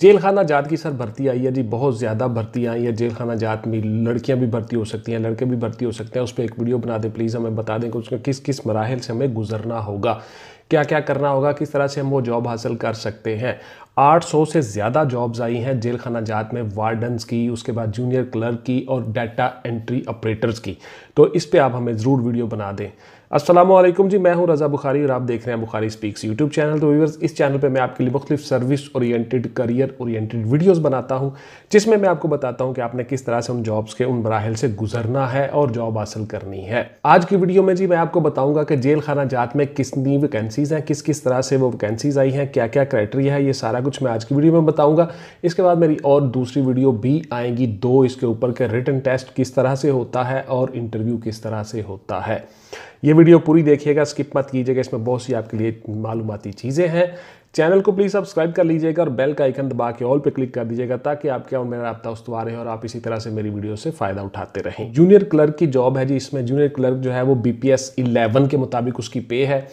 jail खाना जात की सर भर्ती आई है जी बहुत ज़्यादा भर्ती आई है जेल खाना जात में लड़कियां भी भर्ती हो सकती हैं लड़के भी भर्ती हो सकते हैं उस पर एक वीडियो बना दें प्लीज़ हमें बता दें कि उसमें किस किस मराहल से हमें गुजरना होगा क्या क्या करना होगा किस तरह से हम वो जॉब हासिल कर सकते हैं 800 से ज़्यादा जॉब्स आई हैं जेल खाना जात में वार्डन्स की उसके बाद जूनियर क्लर्क की और डाटा एंट्री ऑपरेटर्स की तो इस पर आप हमें ज़रूर वीडियो बना दें असलम जी मैं हूं रज़ा बुखारी और आप देख रहे हैं बुखारी स्पीक्स यूट्यूब चैनल तो व्यूवर्स इस चैनल पे मैं आपके लिए मुख्तु service oriented career oriented videos बनाता हूं जिसमें मैं आपको बताता हूं कि आपने किस तरह से उन जॉब्स के उन मराहल से गुजरना है और जॉब हासिल करनी है आज की वीडियो में जी मैं आपको बताऊंगा कि जेल खाना जात में कितनी वैकेंसीज़ हैं किस किस तरह से वो वैकेंसीज़ आई हैं क्या क्या क्राइटेरिया है ये सारा कुछ मैं आज की वीडियो में बताऊंगा इसके बाद मेरी और दूसरी वीडियो भी आएंगी दो इसके ऊपर के रिटर्न टेस्ट किस तरह से होता है और इंटरव्यू किस तरह से होता है ये वीडियो पूरी देखिएगा स्किप मत कीजिएगा इसमें बहुत सी आपके लिए मालूमती चीज़ें हैं चैनल को प्लीज़ सब्सक्राइब कर लीजिएगा और बेल का आइकन दबा के ऑल पे क्लिक कर दीजिएगा ताकि आपके और मेरा रब्ता उस आ रहे हैं और आप इसी तरह से मेरी वीडियो से फ़ायदा उठाते रहें जूनियर क्लर्क की जॉब है जी इसमें जूनियर क्लर्क जो है वो बी पी के मुताबिक उसकी पे है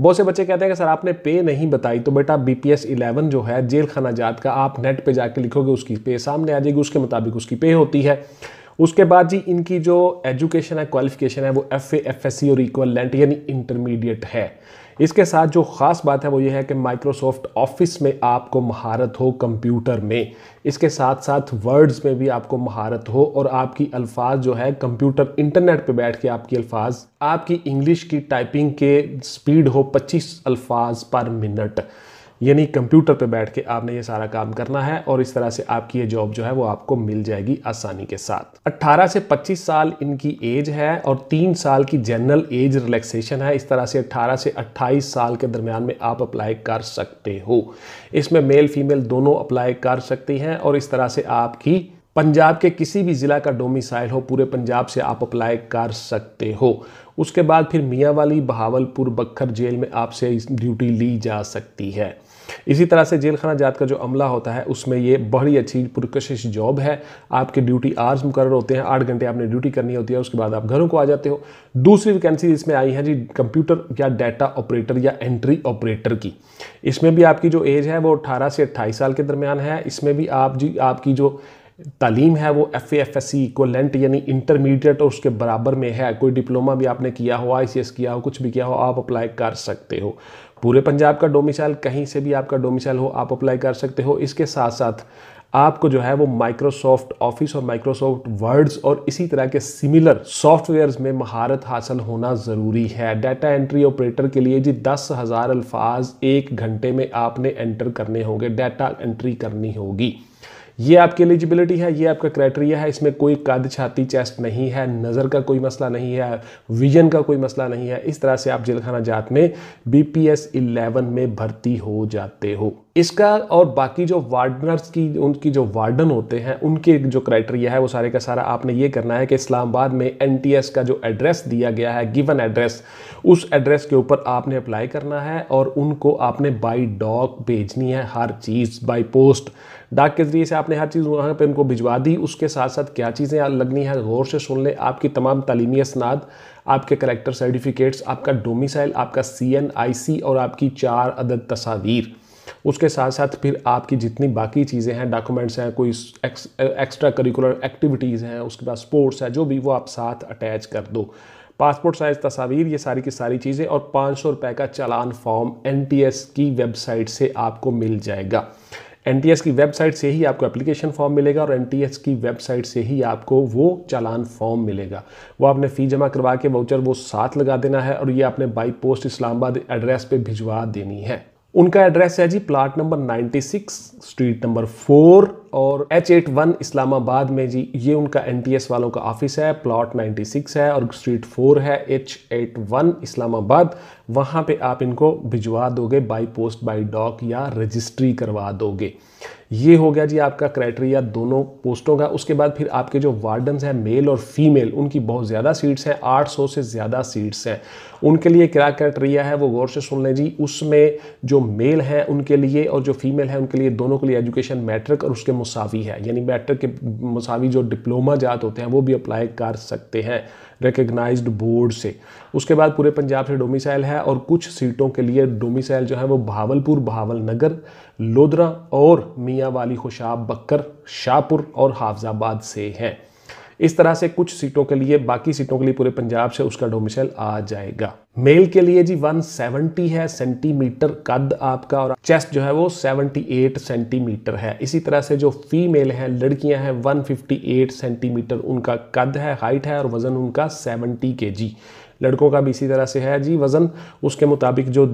बहुत से बच्चे कहते हैं कि सर आपने पे नहीं बताई तो बेटा बी पी जो है जेल खाना जात का आप नेट पर जाके लिखोगे उसकी पे सामने आ जाएगी उसके मुताबिक उसकी पे होती है उसके बाद जी इनकी जो एजुकेशन है क्वालिफिकेशन है वो एफ एफ एस सी और इक्वलेंट यानी इंटरमीडिएट है इसके साथ जो ख़ास बात है वो ये है कि माइक्रोसॉफ्ट ऑफिस में आपको महारत हो कंप्यूटर में इसके साथ साथ वर्ड्स में भी आपको महारत हो और आपकी अल्फाज जो है कंप्यूटर इंटरनेट पे बैठ के आपकी अल्फाज आपकी इंग्लिश की टाइपिंग के स्पीड हो 25 अल्फाज पर मिनट यानी कंप्यूटर पर बैठ के आपने ये सारा काम करना है और इस तरह से आपकी ये जॉब जो है वो आपको मिल जाएगी आसानी के साथ 18 से 25 साल इनकी एज है और तीन साल की जनरल एज रिलैक्सेशन है इस तरह से 18 से 28 साल के दरमियान में आप अप्लाई कर सकते हो इसमें मेल फीमेल दोनों अप्लाई कर सकती हैं और इस तरह से आपकी पंजाब के किसी भी ज़िला का डोमिसाइल हो पूरे पंजाब से आप अप्लाई कर सकते हो उसके बाद फिर मियाँ वाली बहावलपुर बखर जेल में आपसे ड्यूटी ली जा सकती है इसी तरह से जेल खाना जात का जो अमला होता है उसमें ये बड़ी अच्छी पुरकशिश जॉब है आपके ड्यूटी आर्स मुकर होते हैं आठ घंटे आपने ड्यूटी करनी होती है उसके बाद आप घरों को आ जाते हो दूसरी वैकेंसी इसमें आई है जी कंप्यूटर या डाटा ऑपरेटर या एंट्री ऑपरेटर की इसमें भी आपकी जो एज है वो अट्ठारह से अट्ठाईस साल के दरमियान है इसमें भी आप जी आपकी जो तालीम है वो F F S C equivalent यानी इंटरमीडिएट और उसके बराबर में है कोई डिप्लोमा भी आपने किया हो आई सी एस किया हो कुछ भी किया हो आप अप्लाई कर सकते हो पूरे पंजाब का डोमिसाइल कहीं से भी आपका डोमिसाइल हो आप अप्लाई कर सकते हो इसके साथ साथ आपको जो है वो माइक्रोसॉफ्ट ऑफिस और माइक्रोसॉफ्ट वर्ड्स और इसी तरह के सिमिलर सॉफ्टवेयर्स में महारत हासिल होना ज़रूरी है डाटा एंट्री ऑपरेटर के लिए जी दस हज़ार अल्फाज एक घंटे में आपने एंटर करने होंगे डाटा एंट्री करनी होगी ये आपकी एलिजिबिलिटी है ये आपका क्राइटेरिया है इसमें कोई कद छाती चेस्ट नहीं है नज़र का कोई मसला नहीं है विजन का कोई मसला नहीं है इस तरह से आप जेलखाना जात में बी पी में भर्ती हो जाते हो इसका और बाकी जो वार्डनर्स की उनकी जो वार्डन होते हैं उनके जो क्राइटेरिया है वो सारे का सारा आपने ये करना है कि इस्लामाबाद में एन का जो एड्रेस दिया गया है गिवन एड्रेस उस एड्रेस के ऊपर आपने अप्लाई करना है और उनको आपने बाई डॉग भेजनी है हर चीज़ बाई पोस्ट डाक के ज़रिए से आपने हर चीज़ वहाँ पर उनको भिजवा दी उसके साथ साथ क्या चीज़ें लगनी है गौर से सुन लें आपकी तमाम तलीमी असनाद आपके करेक्टर सर्टिफिकेट्स आपका डोमिसाइल आपका सी एन आई सी और आपकी चार अदद तस्वीर उसके साथ साथ फिर आपकी जितनी बाकी चीज़ें हैं डॉक्यूमेंट्स हैं कोई एक्स्ट्रा करिकुलर एक्टिविटीज़ हैं उसके बाद स्पोर्ट्स है जो भी वो आप साथ अटैच कर दो पासपोर्ट साइज तस्वीर ये सारी की सारी चीज़ें और पाँच सौ रुपये का चालान फॉर्म एन की वेबसाइट से आपको मिल जाएगा एन की वेबसाइट से ही आपको एप्लीकेशन फॉर्म मिलेगा और एन की वेबसाइट से ही आपको वो चालान फॉर्म मिलेगा वो आपने फ़ी जमा करवा के वाउचर वो साथ लगा देना है और ये आपने बाई पोस्ट इस्लामाबाद एड्रेस पे भिजवा देनी है उनका एड्रेस है जी plot number 96 street number four और एच एट वन इस्लामाबाद में जी ये उनका एन टी एस वालों का ऑफिस है प्लॉट नाइन्टी सिक्स है और स्ट्रीट फोर है एच एट वन इस्लामाबाद वहाँ पे आप इनको भिजवा दोगे बाई पोस्ट बाई डॉक या रजिस्ट्री करवा दोगे ये हो गया जी आपका क्राइटेरिया दोनों पोस्टों का उसके बाद फिर आपके जो वार्डन हैं मेल और फीमेल उनकी बहुत ज़्यादा सीट्स हैं 800 से ज़्यादा सीट्स हैं उनके लिए क्या क्राइटेरिया है वो गौर से सुन लें जी उसमें जो मेल हैं उनके लिए और जो फीमेल है उनके लिए दोनों के लिए एजुकेशन मैट्रिक और उसके मुसावी है यानी बैटर के मुसावी जो डिप्लोमा जात होते हैं वो भी अप्लाई कर सकते हैं रिकग्नाइज बोर्ड से उसके बाद पूरे पंजाब से डोमिसाइल है और कुछ सीटों के लिए डोमिसाइल जो है वो भावलपुर नगर लोधरा और मियाँ वाली खुशाब बकर शाहपुर और हाफजाबाद से हैं इस तरह से कुछ सीटों के लिए बाकी सीटों के लिए पूरे पंजाब से उसका डोमिसाइल आ जाएगा मेल के लिए जी 170 है सेंटीमीटर कद आपका और चेस्ट जो है वो 78 सेंटीमीटर है इसी तरह से जो फीमेल है लड़कियां हैं 158 सेंटीमीटर उनका कद है हाइट है और वजन उनका 70 के लड़कों का भी इसी तरह से है जी वजन उसके मुताबिक जो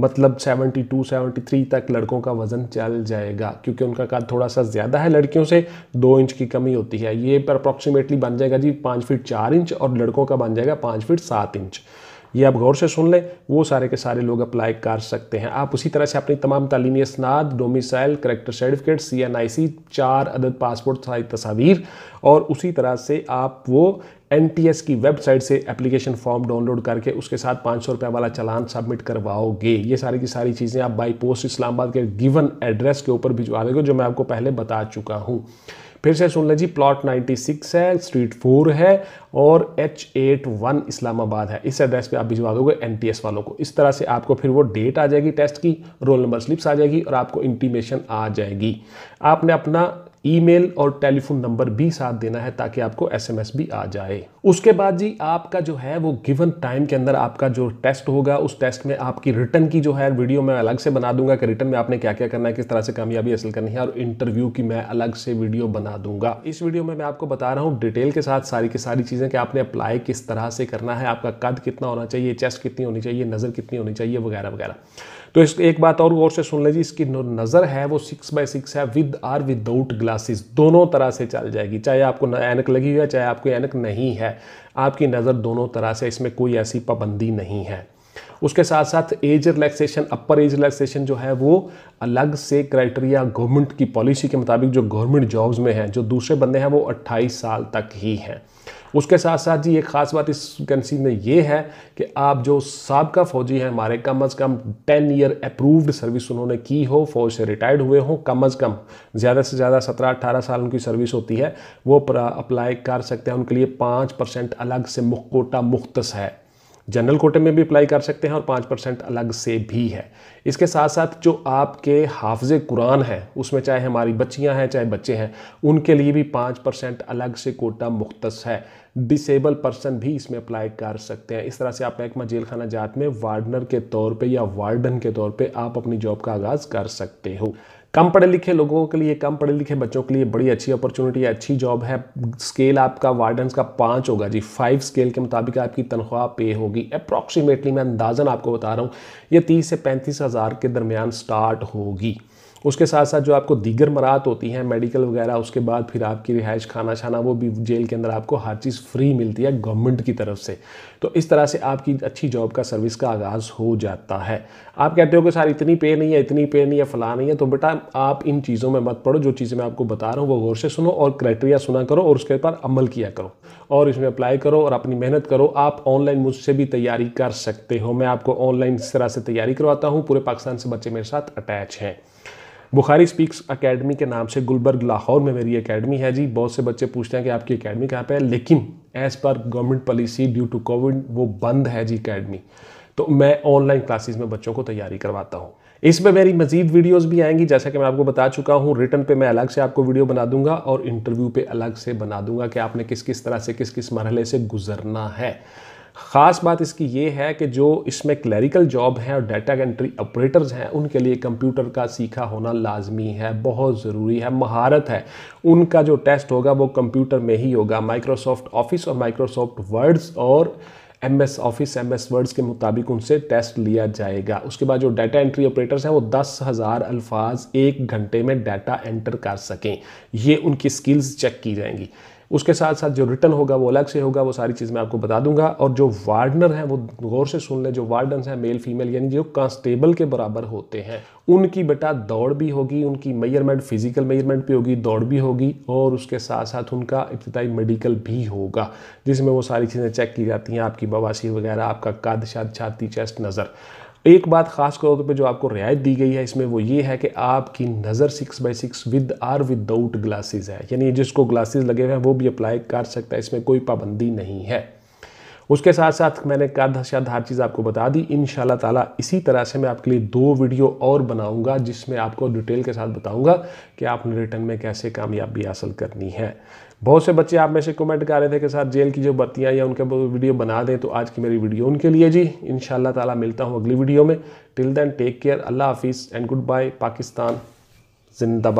मतलब 72, 73 तक लड़कों का वज़न चल जाएगा क्योंकि उनका कद थोड़ा सा ज़्यादा है लड़कियों से दो इंच की कमी होती है ये पर अप्रॉक्सीमेटली बन जाएगा जी पाँच फीट चार इंच और लड़कों का बन जाएगा पाँच फीट सात इंच ये आप गौर से सुन लें वो सारे के सारे लोग अप्लाई कर सकते हैं आप उसी तरह से अपनी तमाम तालीमी इसनाद domicile character certificate C N I C चार अदद पासपोर्ट सारी तस्वीर और उसी तरह से आप वो एन टी एस की वेबसाइट से एप्लीकेशन फॉर्म डाउनलोड करके उसके साथ पाँच सौ रुपये वाला चालान सबमिट करवाओगे ये सारी की सारी चीज़ें आप बाई पोस्ट इस्लामाबाद के गिवन एड्रेस के ऊपर भिजवा देंगे जो मैं आपको पहले बता चुका हूँ फिर से सुन लीजिए प्लॉट 96 है स्ट्रीट फोर है और एच एट वन इस्लामाबाद है इस एड्रेस पे आप भिजवा दोगे एन वालों को इस तरह से आपको फिर वो डेट आ जाएगी टेस्ट की रोल नंबर स्लिप्स आ जाएगी और आपको इंटीमेशन आ जाएगी आपने अपना ईमेल और टेलीफोन नंबर भी साथ देना है ताकि आपको एसएमएस भी आ जाए उसके बाद जी आपका जो है वो गिवन टाइम के अंदर आपका जो टेस्ट होगा उस टेस्ट में आपकी रिटर्न की जो है वीडियो मैं अलग से बना दूंगा कि रिटर्न में आपने क्या क्या करना है किस तरह से कामयाबी हासिल करनी है और इंटरव्यू की मैं अलग से वीडियो बना दूंगा इस वीडियो में मैं आपको बता रहा हूँ डिटेल के साथ सारी की सारी चीज़ें कि आपने अप्लाई किस तरह से करना है आपका कद कितना होना चाहिए चेस्ट कितनी होनी चाहिए नज़र कितनी होनी चाहिए वगैरह वगैरह तो इस एक बात और गौर से सुन लीजिए इसकी नज़र है वो सिक्स बाई सिक्स है विद आर विदाउट ग्लासेस दोनों तरह से चल जाएगी चाहे आपको एनक लगी हुई है चाहे आपको एनक नहीं है आपकी नज़र दोनों तरह से इसमें कोई ऐसी पाबंदी नहीं है उसके साथ साथ age relaxation upper age relaxation जो है वो अलग से क्राइटेरिया गवर्नमेंट की पॉलिसी के मुताबिक जो गवर्नमेंट जॉब्स में हैं जो दूसरे बंदे हैं वो 28 साल तक ही हैं उसके साथ साथ जी एक ख़ास बात इस कंसी में ये है कि आप जो सबका फ़ौजी हैं हमारे कम अज़ कम टेन ईयर अप्रूव्ड सर्विस उन्होंने की हो फौज से रिटायर्ड हुए हों कम अज़ कम ज़्यादा से ज़्यादा सत्रह अट्ठारह साल उनकी सर्विस होती है वो अप्लाई कर सकते हैं उनके लिए पाँच परसेंट अलग से मुकोटा मुख्त है जनरल कोटे में भी अप्लाई कर सकते हैं और पाँच परसेंट अलग से भी है इसके साथ साथ जो आपके हाफज कुरान हैं उसमें चाहे हमारी बच्चियां हैं चाहे बच्चे हैं उनके लिए भी पाँच परसेंट अलग से कोटा मुख्त है डिसेबल पर्सन भी इसमें अप्लाई कर सकते हैं इस तरह से आप महकमा जेल खाना जात में वार्डनर के तौर पर या वार्डन के तौर पर आप अपनी जॉब का आगाज़ कर सकते हो कम पढ़े लिखे लोगों के लिए कम पढ़े लिखे बच्चों के लिए बड़ी अच्छी अपॉर्चुनिटी है अच्छी जॉब है स्केल आपका वार्डन का पाँच होगा जी फाइव स्केल के मुताबिक आपकी तनख्वाह पे होगी अप्रॉक्सीमेटली मैं अंदाजन आपको बता रहा हूँ ये तीस से पैंतीस हज़ार के दरमियान स्टार्ट होगी उसके साथ साथ जो आपको दीगर मरात होती हैं मेडिकल वगैरह उसके बाद फिर आपकी रिहाइश खाना छाना वो भी जेल के अंदर आपको हर चीज़ फ्री मिलती है गवर्नमेंट की तरफ से तो इस तरह से आपकी अच्छी जॉब का सर्विस का आगाज़ हो जाता है आप कहते हो कि सर इतनी पे नहीं है इतनी पे नहीं है फला नहीं है तो बेटा आप इन चीज़ों में मत पढ़ो जो चीज़ें मैं आपको बता रहा हूँ वो गौर से सुनो और क्राइटेरिया सुना करो और उसके ऊपर अमल किया करो और इसमें अप्लाई करो और अपनी मेहनत करो आप ऑनलाइन मुझसे भी तैयारी कर सकते हो मैं आपको ऑनलाइन इस तरह से तैयारी करवाता हूँ पूरे पाकिस्तान से बच्चे मेरे साथ अटैच हैं बुखारी स्पीक्स अकेडमी के नाम से गुलबर्ग लाहौर में मेरी अकेडमी है जी बहुत से बच्चे पूछते हैं कि आपकी अकेडमी कहाँ पे है लेकिन as per government policy due to covid वो बंद है जी अकेडमी तो मैं ऑनलाइन क्लासेस में बच्चों को तैयारी करवाता हूँ इसमें मेरी मजीद वीडियोस भी आएंगी जैसा कि मैं आपको बता चुका हूँ रिटर्न पे मैं अलग से आपको वीडियो बना दूंगा और इंटरव्यू पे अलग से बना दूंगा कि आपने किस किस तरह से किस किस मरहले से गुजरना है ख़ास बात इसकी ये है कि जो इसमें क्लरिकल जॉब हैं और डाटा एंट्री ऑपरेटर्स हैं उनके लिए कंप्यूटर का सीखा होना लाजमी है बहुत ज़रूरी है महारत है उनका जो टेस्ट होगा वो कंप्यूटर में ही होगा माइक्रोसॉफ्ट ऑफिस और माइक्रोसॉफ्ट वर्ड्स और M S office M S words के मुताबिक उनसे टेस्ट लिया जाएगा उसके बाद जो डाटा एंट्री ऑपरेटर्स हैं वो दस हज़ार अल्फाज एक घंटे में डाटा एंटर कर सकें ये उनकी स्किल्स चेक की जाएंगी उसके साथ साथ जो रिटर्न होगा वो अलग से होगा वो सारी चीज़ मैं आपको बता दूंगा और जो वार्डनर हैं वो गौर से सुन लें जो वार्डन हैं मेल फीमेल यानी जो कांस्टेबल के बराबर होते हैं उनकी बेटा दौड़ भी होगी उनकी मेयरमेंट फिजिकल मेयरमेंट भी होगी दौड़ भी होगी और उसके साथ साथ उनका इब्तदाई मेडिकल भी होगा जिसमें वो सारी चीज़ें चेक की जाती हैं आपकी बवासीर वगैरह आपका कद शाद छाती चेस्ट नज़र एक बात ख़ास तौर पे जो आपको रियायत दी गई है इसमें वो ये है कि आपकी नज़र six by six with or without glasses है यानी जिसको ग्लासेस लगे हुए हैं वो भी अप्लाई कर सकता है इसमें कोई पाबंदी नहीं है उसके साथ साथ मैंने कद शायद हर चीज़ आपको बता दी इन ताला इसी तरह से मैं आपके लिए दो वीडियो और बनाऊंगा जिसमें आपको डिटेल के साथ बताऊंगा कि आपने रिटर्न में कैसे कामयाबी हासिल करनी है बहुत से बच्चे आप में से कमेंट कर रहे थे कि सर जेल की जो बत्तियाँ या उनके वीडियो बना दें तो आज की मेरी वीडियो उनके लिए जी इन ताला मिलता हूँ अगली वीडियो में टिल देन टेक केयर अल्लाह हाफिज़ एंड गुड बाय पाकिस्तान जिंदाबाद